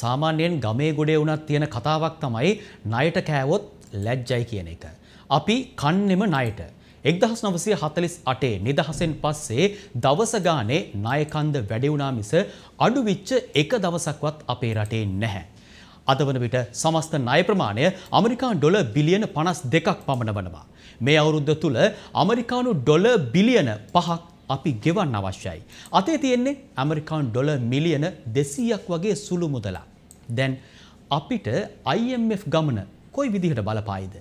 සාමාන්‍යයෙන් ගමේ ගොඩේ වුණත් තියෙන කතාවක් තමයි ණයට කෑවොත් ලැජ්ජයි කියන එක. අපි කන්නෙම ණයට. 1948 නිදහසෙන් පස්සේ දවස ගානේ ණයකන්ද වැඩි වුණා මිස අඩු වෙච්ච එක දවසක්වත් අපේ රටේ නැහැ. අද වන විට සමස්ත ණය ප්‍රමාණය ඇමරිකානු ඩොලර් බිලියන 52ක් පමණ වනවා. මේ අවුරුද්ද තුල ඇමරිකානු ඩොලර් බිලියන 5ක් අපි ගෙවන්න අවශ්‍යයි. අතේ තියෙන්නේ ඇමරිකාන් ඩොල මිලියන දෙසීයක් වගේ සුළු මුදලා. දැන් අපිට IMF ගමන කොයි විදිහට බලපායිද.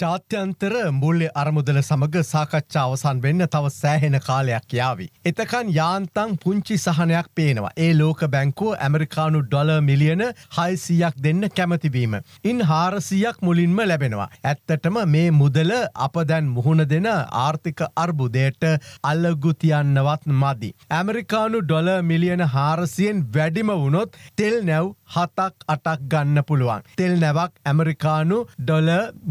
ජාත්‍යන්තර මුල්්‍ය අරමුදල සමඟ සාකච්ඡා අවසන් වෙන්න තව සෑහෙන කාලයක් යාවි. එතකන් යාන්තං පුංචි සහනයක් පේනවා. ඒ ලෝක බැංකෝ ඇමරිකානු ඩොල මිලියන හයිසියක් දෙන්න කැමතිවීම. ඉන් හාරසියක් මුලින්ම ලැබෙනවා. ඇත්තටම මේ මුදල අප දැන් මුහුණ දෙන ආර්ථික අර්බුදයට අල්ලගුතියන්නවත් මදි. ඇමරිකානු ඩොල මිලියන හාරසියෙන් වැඩිම වුණොත් තෙල් නැව් හතක් අටක් ගන්න පුළුවන්. තෙල් නැවක් ඇමරිකානු ඩොල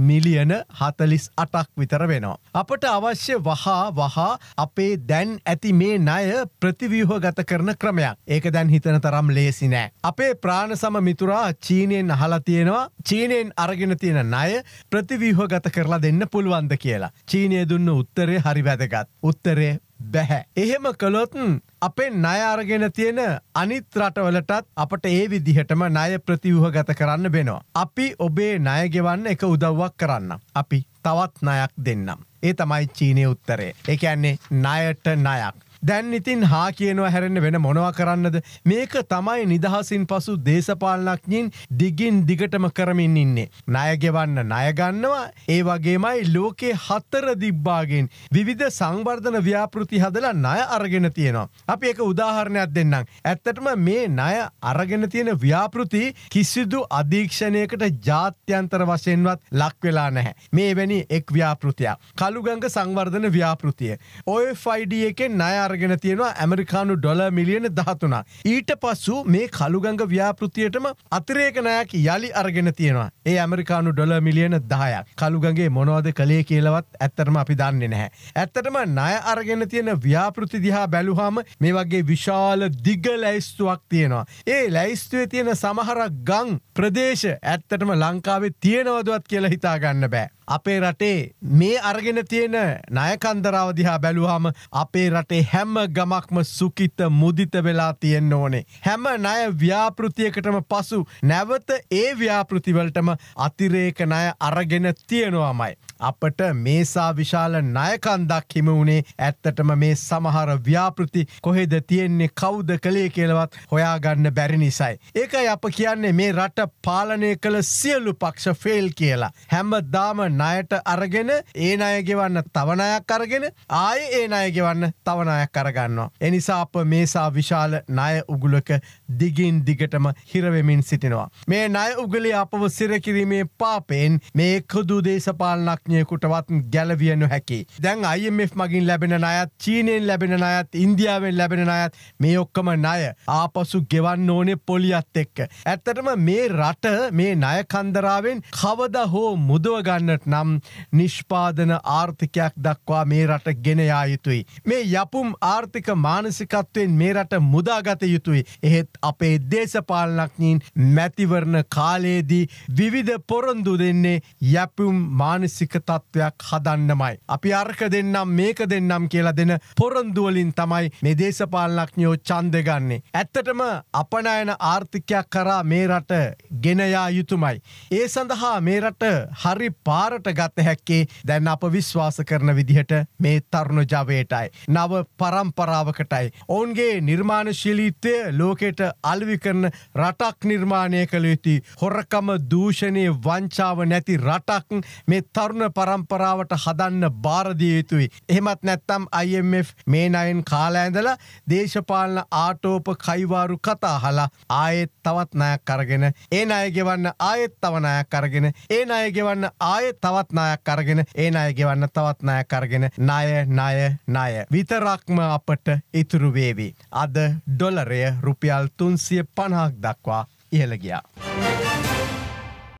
මිලියන හතලිස් අටක් විතර වෙනවා. අපට අවශ්‍ය වහා වහා අපේ දැන් ඇති මේ ණය ප්‍රතිවියහ ගත කරන ක්‍රමයක් ඒක දැන් හිතන තරම් ලේසි නෑ. අපේ ප්‍රාණ සම මිතුරා චීනයෙන් අහලතියෙනවා චීනයෙන් අරගෙන තියෙන ණය ප්‍රතිවියහ ගත කරලා දෙන්න පුළුවන්ද කියලා. චීනය දුන්න උත්තරේ හරි වැදගත්. උත්තරේ බැහැ. එහෙම කළොතුන් අපේ ණය අරගෙන තියෙන අනිත් රටවලටත් අපට ඒ විදිහටම ණය ප්‍රතිව්හ ගත කරන්න වෙනවා. අපි ඔබේ ණයගෙවන්න එක උදව්වක් කරන්න. අපි තවත් ණයක් දෙන්නම්. ඒ තමයි චීනය උත්තරේ. ඒ ඇන්නේ ණයට ණයක්. දැන් ඉතින් හා කියනවා හැරෙන්න වෙන මොනවා කරන්නද මේක තමයි නිදහසින් පසු දේශපාලනක්ඥින් දිගින් දිගටම කරමින් ඉන්නේ. ණයගෙවන්න ණයගන්නවා ඒ වගේමයි ලෝකේ හත්තර දිබ්බාගෙන් විවිධ සංවර්ධන ව්‍යාපෘති හදලා ණය අරගෙන තියෙනවා. අපි ඒක උදාහරණයක් දෙන්නම්. ඇත්තටම මේ ණය අරගෙන තියෙන ව්‍යාපෘති කිසිදු අධීක්ෂණයකට ජාත්‍යන්තර වශයෙන්වත් ලක්වෙලා නැහැ. මේ වැනි එක් ව්‍යාපෘතියක්. කළුගංග සංවර්ධන ව්‍යාපෘතිය. ඔය ෆයිඩ එකෙන් ණය අරගෙන තියෙනවා ඇමරිකානු ඩොල මිලියන දහතුනා. ඊට පස්සු මේ කළුගඟ ව්‍යාපෘතියටම අතිරේක නෑක් යළි අරගෙන තියෙනවා. ඒ ඇමරිකානු ඩොල මිලියන දහයක් කළුගගේ මොනවද කළේ කියලවත් ඇත්තරම අපි දන්නේ නැහැ. ඇත්තටම නය අරගෙන තියෙන ව්‍යාපෘති දිහා බැලුහාම මේ වගේ විශාල දිග ලැයිස්තුවක් තියෙනවා. ඒ ලැයිස්තුවේ තියෙන සමහරක් ගං ප්‍රදේශ ඇත්තටම ලංකාවේ තියෙනවදවත් කියලා හිතාගන්න බෑ. අපේ රටේ මේ අරගෙන තියෙන නයකන්දරාව දිහා බැලුවහම අපේ රටේ හැම ගමක්ම සුකිත මුදිත වෙලා තියෙන්න ඕනේ. හැම නය ව්‍යාපෘතියකටම පසු නැවත ඒ ව්‍යාපෘතිවලටම අතිරේක නය අරගෙන තියෙනවාමයි. අපට මේසා විශාල නයකන්දක් හිම වුණේ ඇත්තටම මේ සමහර ව්‍යාපෘති කොහෙද තියෙන්නේ කෞද කළේ කියලවත් හොයාගන්න බැරි නිසයි. ඒකයි අප කියන්නේ මේ රට පාලනය කළ සියලු පක්ෂ ෆෙල් කියලා. හැම දාම ණයට අරගෙන ඒ අය ගෙවන්න තවනයක් අරගෙන ආය ඒ අය ගෙවන්න තවනයක් අරගන්නවා. එනිසා අප මේසා විශාල ණය උගුලක දිගින් දිගටම හිරවෙමින් සිටිනවා. මේ ණය උගලේ අපව සිරකිරීමේ පාපෙන් මේ කොදු දේශපාලනක්ඥයකුටවත් ගැලවියනු හැකි. දැන් අයමF මගින් ලැබෙන අයත් චීනයෙන් ලැබෙන අයත් ඉන්දියාවෙන් ලැබෙන අයත් මේ ඔක්කම ණය ආපසු ගෙවන්න ඕනේ පොලියත් එක්ක. ඇත්තටම මේ රට මේ ණය කන්දරාවෙන් කවද හෝ මුදවගන්න කිරීමට නම් නිෂ්පාදන ආර්ථිකයක් දක්වා මේ රට ගෙනයා යුතුයි. මේ යපුම් ආර්ථික මානසිකත්වයෙන් මේ රට මුදාගත යුතුයි. එහෙත් අපේ දේශපාලනක්ඥින් මැතිවරණ කාලයේදී විවිධ පොරොන්දු දෙන්නේ යැපුම් මානසික තත්ත්වයක් හදන්නමයි. අපි අර්ක දෙන්නම් මේක දෙන්නම් කියලා දෙන පොරොන්දුවලින් තමයි මේ දේශපාලනක්ඥයෝ චන්දගන්නේ. ඇත්තටම අපනයන ආර්ථිකයක් කරා මේ රට ගෙනයා යුතුමයි. ඒ සඳහා මේ රට හරි පාර බාරට ගත හැක්කේ දැන් අප විශ්වාස කරන විදිහට මේ තරුණ ජවයටයි. නව පරම්පරාවකටයි. ඔවුන්ගේ නිර්මාණශීලීත්වය ලෝකෙට අල්වි කරන රටක් නිර්මාණය කළ යුතු හොරකම දූෂණය වංචාව නැති රටක් මේ තරුණ පරම්පරාවට හදන්න බාරදිය යුතුයි. එහෙමත් නැත්තම් IMF මේ නයෙන් කාලඇඳලා දේශපාලන ආටෝප කයිවාරු කතා හලා ආයෙත් තවත් නයක් කරගෙන ඒ අයගෙවන්න ආයෙත් තවනයක් කරගෙන ඒ අයගෙවන්න ආයෙත් තවත් නායක් අරගෙන ඒ අය ගෙවන්න තවත් නායක් අරගෙන ණය ණය ණය විතරක්ම අපට ඉතුරු වේවි. අද ඩොලරය රුපියල් තුන්සිය පණහක් දක්වා ඉහළ ගියා.